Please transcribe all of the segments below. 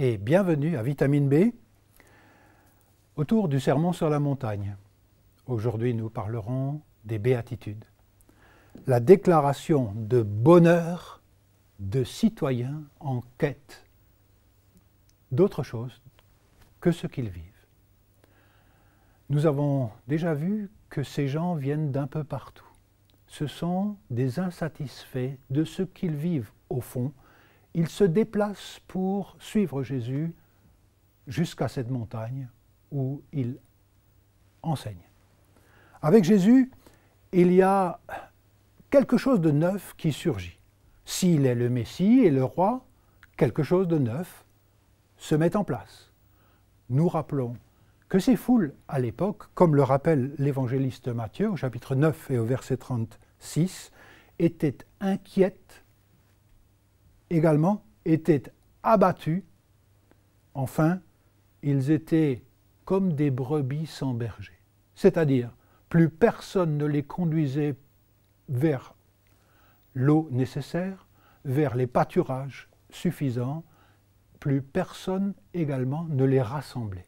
et bienvenue à Vitamine B autour du Sermon sur la montagne. Aujourd'hui, nous parlerons des béatitudes, la déclaration de bonheur de citoyens en quête d'autre chose que ce qu'ils vivent. Nous avons déjà vu que ces gens viennent d'un peu partout. Ce sont des insatisfaits de ce qu'ils vivent au fond, il se déplace pour suivre Jésus jusqu'à cette montagne où il enseigne. Avec Jésus, il y a quelque chose de neuf qui surgit. S'il est le Messie et le roi, quelque chose de neuf se met en place. Nous rappelons que ces foules, à l'époque, comme le rappelle l'évangéliste Matthieu au chapitre 9 et au verset 36, étaient inquiètes également étaient abattus. Enfin, ils étaient comme des brebis sans berger. C'est-à-dire, plus personne ne les conduisait vers l'eau nécessaire, vers les pâturages suffisants, plus personne également ne les rassemblait.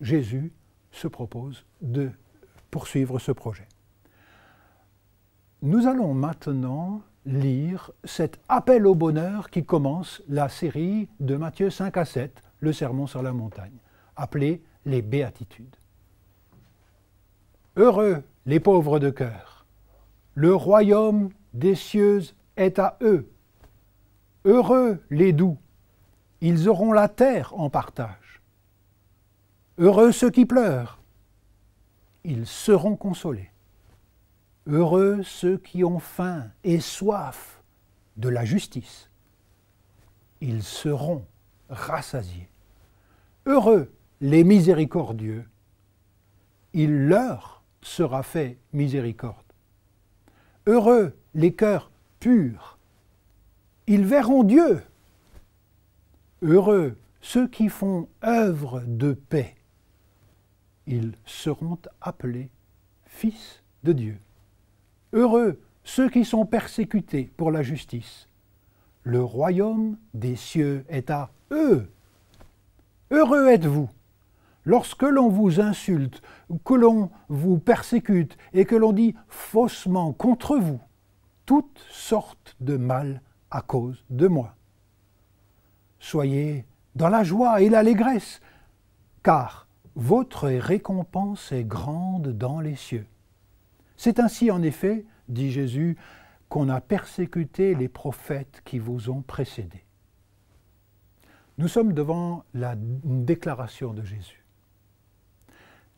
Jésus se propose de poursuivre ce projet. Nous allons maintenant lire cet appel au bonheur qui commence la série de Matthieu 5 à 7, le Sermon sur la montagne, appelé les Béatitudes. Heureux les pauvres de cœur, le royaume des cieux est à eux. Heureux les doux, ils auront la terre en partage. Heureux ceux qui pleurent, ils seront consolés. Heureux ceux qui ont faim et soif de la justice. Ils seront rassasiés. Heureux les miséricordieux. Il leur sera fait miséricorde. Heureux les cœurs purs. Ils verront Dieu. Heureux ceux qui font œuvre de paix. Ils seront appelés fils de Dieu. Heureux ceux qui sont persécutés pour la justice. Le royaume des cieux est à eux. Heureux êtes-vous lorsque l'on vous insulte, que l'on vous persécute et que l'on dit faussement contre vous toutes sortes de mal à cause de moi. Soyez dans la joie et l'allégresse, car votre récompense est grande dans les cieux. C'est ainsi, en effet, dit Jésus, qu'on a persécuté les prophètes qui vous ont précédés. Nous sommes devant la déclaration de Jésus.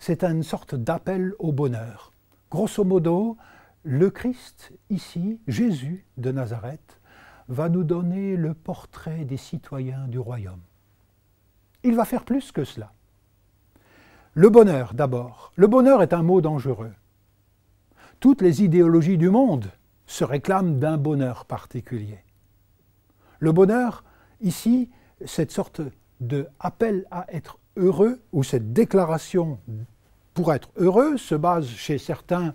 C'est une sorte d'appel au bonheur. Grosso modo, le Christ, ici, Jésus de Nazareth, va nous donner le portrait des citoyens du royaume. Il va faire plus que cela. Le bonheur, d'abord. Le bonheur est un mot dangereux. Toutes les idéologies du monde se réclament d'un bonheur particulier. Le bonheur, ici, cette sorte de appel à être heureux, ou cette déclaration pour être heureux, se base chez certains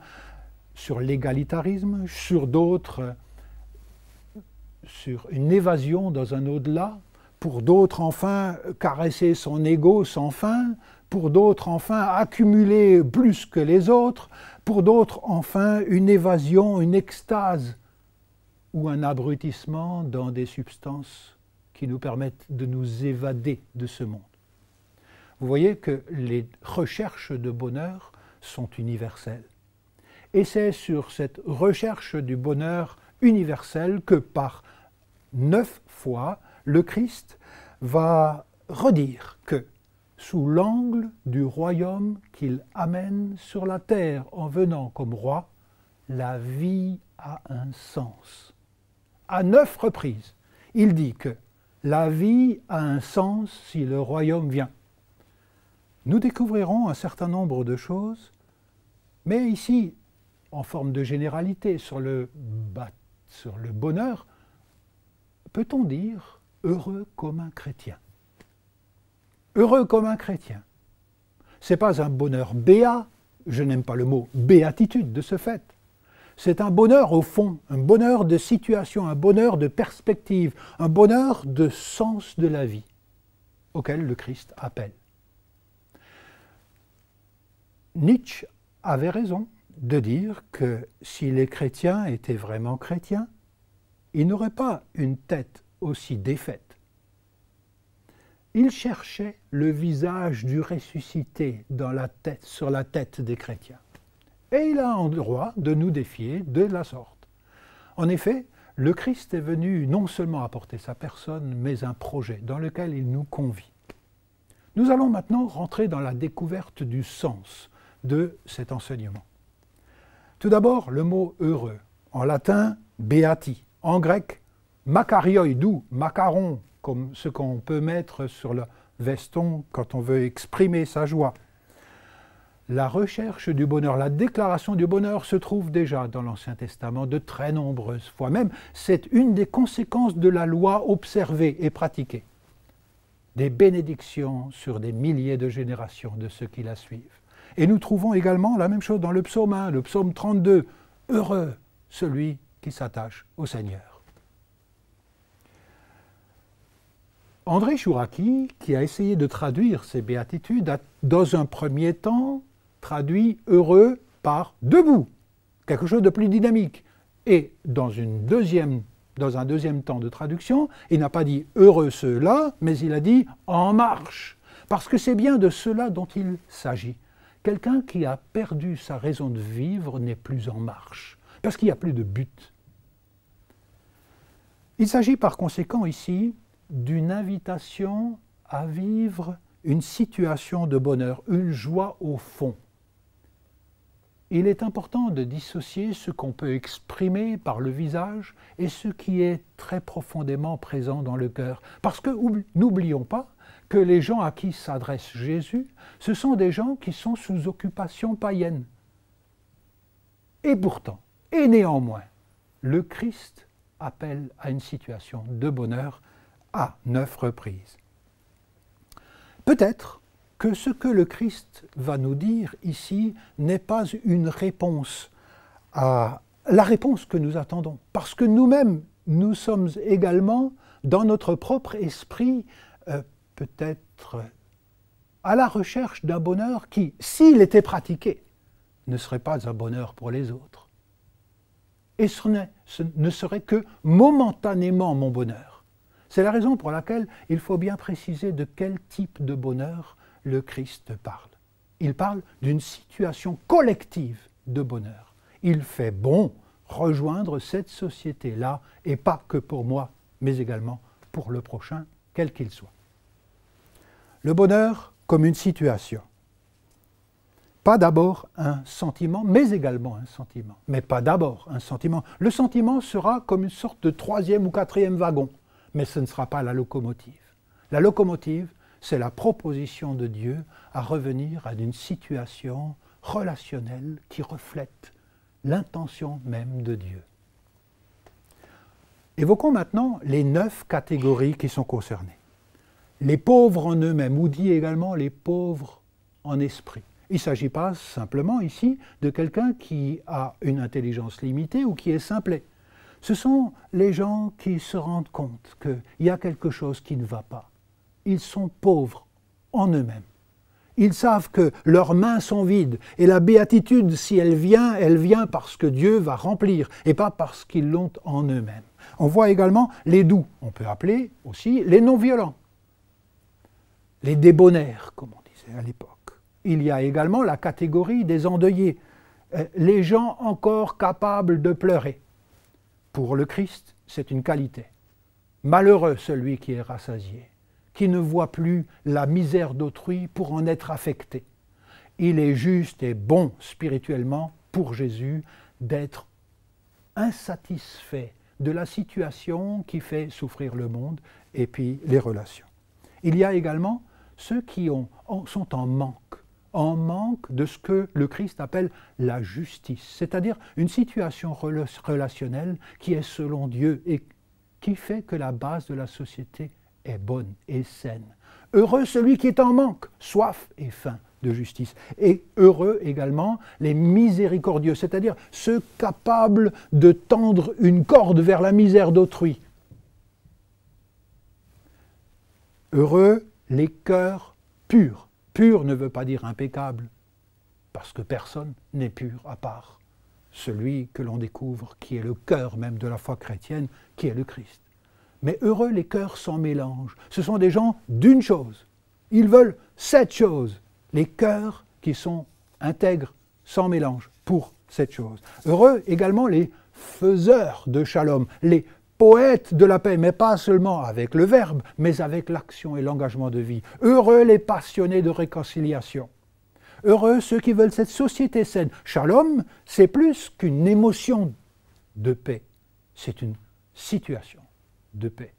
sur l'égalitarisme, sur d'autres sur une évasion dans un au-delà, pour d'autres enfin caresser son ego sans fin, pour d'autres enfin accumuler plus que les autres, pour d'autres enfin une évasion, une extase ou un abrutissement dans des substances qui nous permettent de nous évader de ce monde. Vous voyez que les recherches de bonheur sont universelles. Et c'est sur cette recherche du bonheur universel que par neuf fois, le Christ va redire que sous l'angle du royaume qu'il amène sur la terre en venant comme roi, la vie a un sens. À neuf reprises, il dit que la vie a un sens si le royaume vient. Nous découvrirons un certain nombre de choses, mais ici, en forme de généralité, sur le, sur le bonheur, peut-on dire heureux comme un chrétien heureux comme un chrétien. Ce n'est pas un bonheur béat, je n'aime pas le mot béatitude de ce fait. C'est un bonheur au fond, un bonheur de situation, un bonheur de perspective, un bonheur de sens de la vie auquel le Christ appelle. Nietzsche avait raison de dire que si les chrétiens étaient vraiment chrétiens, ils n'auraient pas une tête aussi défaite il cherchait le visage du ressuscité sur la tête des chrétiens. Et il a en droit de nous défier de la sorte. En effet, le Christ est venu non seulement apporter sa personne, mais un projet dans lequel il nous convie. Nous allons maintenant rentrer dans la découverte du sens de cet enseignement. Tout d'abord, le mot heureux, en latin beati, en grec makarioi, d'où macaron, comme ce qu'on peut mettre sur le veston quand on veut exprimer sa joie. La recherche du bonheur, la déclaration du bonheur se trouve déjà dans l'Ancien Testament de très nombreuses fois. Même, c'est une des conséquences de la loi observée et pratiquée. Des bénédictions sur des milliers de générations de ceux qui la suivent. Et nous trouvons également la même chose dans le psaume 1, le psaume 32. Heureux celui qui s'attache au Seigneur. André Chouraki, qui a essayé de traduire ces béatitudes, a dans un premier temps traduit heureux par debout, quelque chose de plus dynamique. Et dans, une deuxième, dans un deuxième temps de traduction, il n'a pas dit heureux ceux-là, mais il a dit en marche, parce que c'est bien de cela dont il s'agit. Quelqu'un qui a perdu sa raison de vivre n'est plus en marche, parce qu'il n'y a plus de but. Il s'agit par conséquent ici d'une invitation à vivre une situation de bonheur, une joie au fond. Il est important de dissocier ce qu'on peut exprimer par le visage et ce qui est très profondément présent dans le cœur. Parce que n'oublions pas que les gens à qui s'adresse Jésus, ce sont des gens qui sont sous occupation païenne. Et pourtant, et néanmoins, le Christ appelle à une situation de bonheur à neuf reprises. Peut-être que ce que le Christ va nous dire ici n'est pas une réponse à la réponse que nous attendons, parce que nous-mêmes, nous sommes également, dans notre propre esprit, euh, peut-être à la recherche d'un bonheur qui, s'il était pratiqué, ne serait pas un bonheur pour les autres. Et ce ne serait que momentanément mon bonheur. C'est la raison pour laquelle il faut bien préciser de quel type de bonheur le Christ parle. Il parle d'une situation collective de bonheur. Il fait bon rejoindre cette société-là, et pas que pour moi, mais également pour le prochain, quel qu'il soit. Le bonheur comme une situation. Pas d'abord un sentiment, mais également un sentiment. Mais pas d'abord un sentiment. Le sentiment sera comme une sorte de troisième ou quatrième wagon mais ce ne sera pas la locomotive. La locomotive, c'est la proposition de Dieu à revenir à une situation relationnelle qui reflète l'intention même de Dieu. Évoquons maintenant les neuf catégories qui sont concernées. Les pauvres en eux-mêmes, ou dit également les pauvres en esprit. Il ne s'agit pas simplement ici de quelqu'un qui a une intelligence limitée ou qui est simplet. Ce sont les gens qui se rendent compte qu'il y a quelque chose qui ne va pas. Ils sont pauvres en eux-mêmes. Ils savent que leurs mains sont vides et la béatitude, si elle vient, elle vient parce que Dieu va remplir et pas parce qu'ils l'ont en eux-mêmes. On voit également les doux, on peut appeler aussi les non-violents, les débonnaires, comme on disait à l'époque. Il y a également la catégorie des endeuillés, euh, les gens encore capables de pleurer. Pour le Christ, c'est une qualité. Malheureux celui qui est rassasié, qui ne voit plus la misère d'autrui pour en être affecté. Il est juste et bon spirituellement pour Jésus d'être insatisfait de la situation qui fait souffrir le monde et puis les relations. Il y a également ceux qui ont, sont en manque en manque de ce que le Christ appelle la justice, c'est-à-dire une situation relationnelle qui est selon Dieu et qui fait que la base de la société est bonne et saine. Heureux celui qui est en manque, soif et faim de justice. Et heureux également les miséricordieux, c'est-à-dire ceux capables de tendre une corde vers la misère d'autrui. Heureux les cœurs purs, Pur ne veut pas dire impeccable, parce que personne n'est pur à part celui que l'on découvre, qui est le cœur même de la foi chrétienne, qui est le Christ. Mais heureux les cœurs sans mélange. Ce sont des gens d'une chose. Ils veulent cette chose. Les cœurs qui sont intègres, sans mélange, pour cette chose. Heureux également les faiseurs de shalom, les Poète de la paix, mais pas seulement avec le verbe, mais avec l'action et l'engagement de vie. Heureux les passionnés de réconciliation. Heureux ceux qui veulent cette société saine. Shalom, c'est plus qu'une émotion de paix, c'est une situation de paix.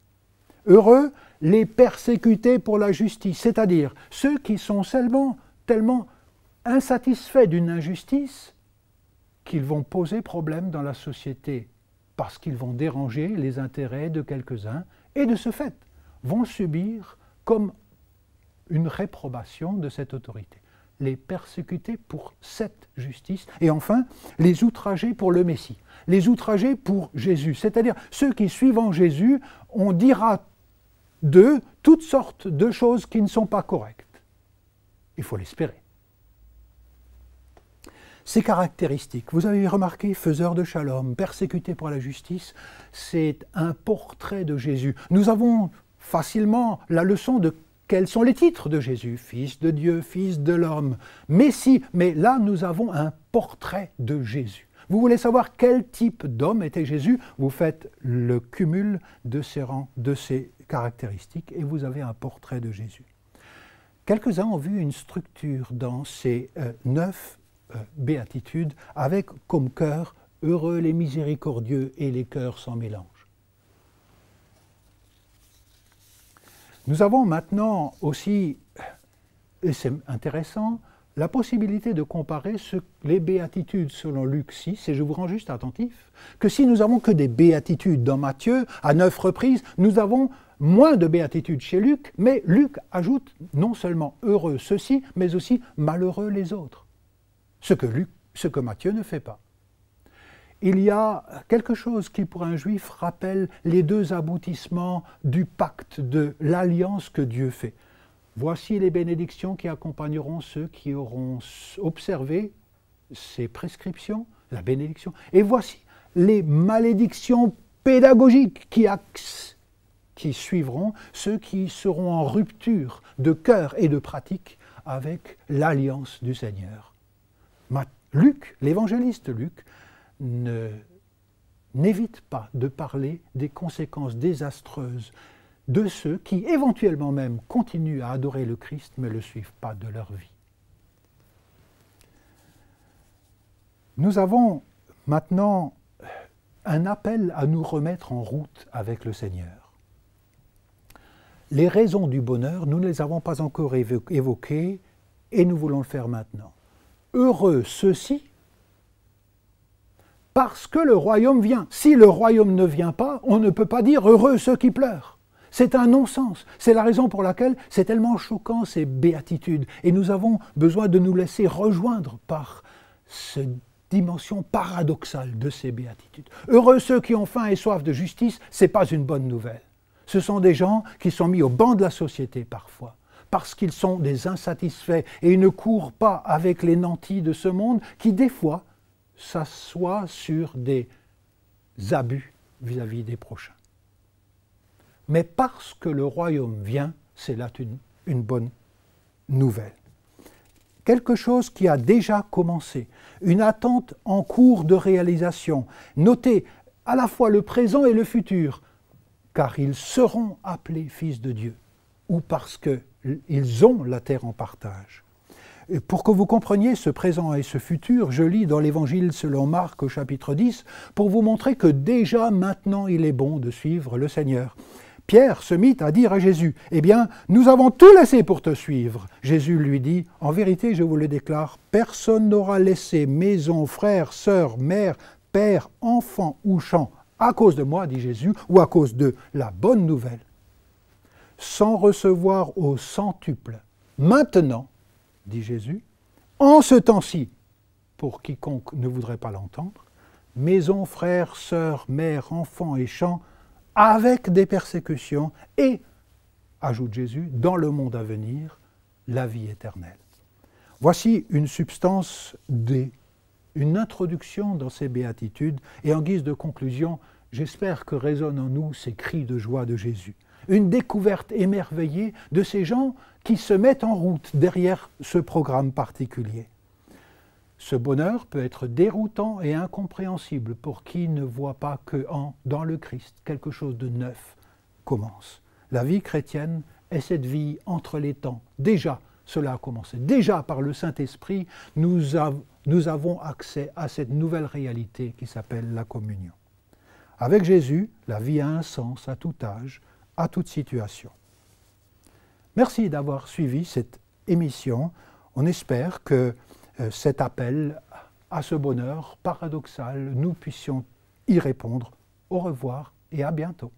Heureux les persécutés pour la justice, c'est-à-dire ceux qui sont seulement tellement insatisfaits d'une injustice qu'ils vont poser problème dans la société parce qu'ils vont déranger les intérêts de quelques-uns et de ce fait vont subir comme une réprobation de cette autorité. Les persécuter pour cette justice et enfin les outragés pour le Messie, les outragés pour Jésus, c'est-à-dire ceux qui suivent Jésus, on dira d'eux toutes sortes de choses qui ne sont pas correctes. Il faut l'espérer. Ces caractéristiques, vous avez remarqué, faiseur de shalom, persécuté pour la justice, c'est un portrait de Jésus. Nous avons facilement la leçon de quels sont les titres de Jésus Fils de Dieu, Fils de l'homme, Messie. Mais là, nous avons un portrait de Jésus. Vous voulez savoir quel type d'homme était Jésus Vous faites le cumul de ces rangs, de ces caractéristiques, et vous avez un portrait de Jésus. Quelques-uns ont vu une structure dans ces euh, neuf béatitude, avec comme cœur heureux les miséricordieux et les cœurs sans mélange. Nous avons maintenant aussi, et c'est intéressant, la possibilité de comparer les béatitudes selon Luc 6, et je vous rends juste attentif, que si nous avons que des béatitudes dans Matthieu, à neuf reprises, nous avons moins de béatitudes chez Luc, mais Luc ajoute non seulement heureux ceux-ci, mais aussi malheureux les autres ce que, Matthieu ne fait pas. Il y a quelque chose qui, pour un juif, rappelle les deux aboutissements du pacte, de l'alliance que Dieu fait. Voici les bénédictions qui accompagneront ceux qui auront observé ces prescriptions, la bénédiction. Et voici les malédictions pédagogiques qui, qui suivront ceux qui seront en rupture de cœur et de pratique avec l'alliance du Seigneur. Luc, l'évangéliste Luc, n'évite pas de parler des conséquences désastreuses de ceux qui éventuellement même continuent à adorer le Christ mais ne le suivent pas de leur vie. Nous avons maintenant un appel à nous remettre en route avec le Seigneur. Les raisons du bonheur, nous ne les avons pas encore évoquées et nous voulons le faire maintenant heureux ceux-ci parce que le royaume vient. Si le royaume ne vient pas, on ne peut pas dire heureux ceux qui pleurent. C'est un non-sens. C'est la raison pour laquelle c'est tellement choquant ces béatitudes. Et nous avons besoin de nous laisser rejoindre par cette dimension paradoxale de ces béatitudes. Heureux ceux qui ont faim et soif de justice, n'est pas une bonne nouvelle. Ce sont des gens qui sont mis au banc de la société parfois parce qu'ils sont des insatisfaits et ils ne courent pas avec les nantis de ce monde qui, des fois, s'assoient sur des abus vis-à-vis des prochains. Mais parce que le royaume vient, c'est là une bonne nouvelle quelque chose qui a déjà commencé, une attente en cours de réalisation. Notez à la fois le présent et le futur, car ils seront appelés fils de Dieu, ou parce que ils ont la terre en partage. pour que vous compreniez ce présent et ce futur, je lis dans l'Évangile selon Marc au chapitre 10 pour vous montrer que déjà maintenant il est bon de suivre le Seigneur. Pierre se mit à dire à Jésus, Eh bien, nous avons tout laissé pour te suivre. Jésus lui dit, En vérité, je vous le déclare, personne n'aura laissé maison, frère, sœur, mère, père, enfant ou champ à cause de moi, dit Jésus, ou à cause de la bonne nouvelle sans recevoir au centuple. Maintenant, dit Jésus, en ce temps-ci, pour quiconque ne voudrait pas l'entendre, maison, frères, sœurs, mères, enfants et chants, avec des persécutions et, ajoute Jésus, dans le monde à venir, la vie éternelle. Voici une substance des, une introduction dans ces béatitudes, et en guise de conclusion, j'espère que résonnent en nous ces cris de joie de Jésus une découverte émerveillée de ces gens qui se mettent en route derrière ce programme particulier. Ce bonheur peut être déroutant et incompréhensible pour qui ne voit pas que en, dans le Christ, quelque chose de neuf commence. La vie chrétienne est cette vie entre les temps. Déjà, cela a commencé. Déjà, par le Saint-Esprit, nous, nous avons accès à cette nouvelle réalité qui s'appelle la communion. Avec Jésus, la vie a un sens à tout âge, à toute situation. Merci d'avoir suivi cette émission. On espère que euh, cet appel à ce bonheur paradoxal, nous puissions y répondre. Au revoir et à bientôt.